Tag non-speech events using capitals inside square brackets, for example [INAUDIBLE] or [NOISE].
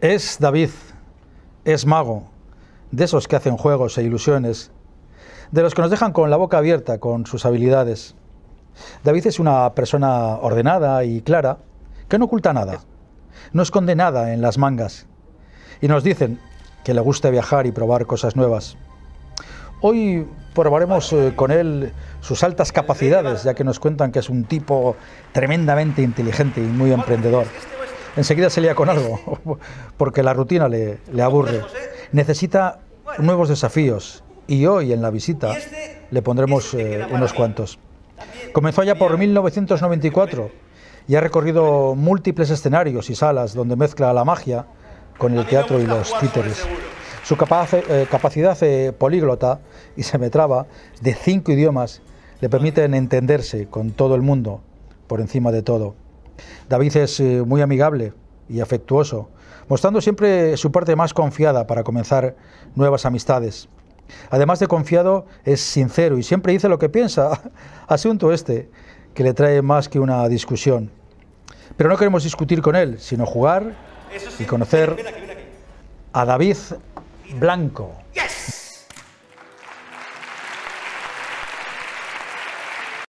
Es David, es mago, de esos que hacen juegos e ilusiones, de los que nos dejan con la boca abierta con sus habilidades. David es una persona ordenada y clara, que no oculta nada, no esconde nada en las mangas. Y nos dicen que le gusta viajar y probar cosas nuevas. Hoy probaremos eh, con él sus altas capacidades, ya que nos cuentan que es un tipo tremendamente inteligente y muy emprendedor enseguida se lía con algo, [LAUGHS] porque la rutina le, aburre. ¿eh? Necesita nuevos desafíos y hoy en la visita este, le pondremos este eh, unos cuantos. Comenzó allá por 1994 y ha recorrido múltiples escenarios y salas donde mezcla la magia con el teatro y los títeres. Su eh, capacidad políglota y semetraba de cinco idiomas le permiten entenderse con todo el mundo, por encima de todo. David es eh, muy amigable y afectuoso, mostrando siempre su parte más confiada para comenzar nuevas amistades. Además de confiado, es sincero y siempre dice lo que piensa, [LAUGHS] asunto este, que le trae más que una discusión. Pero no queremos discutir con él, sino jugar y conocer a David Blanco.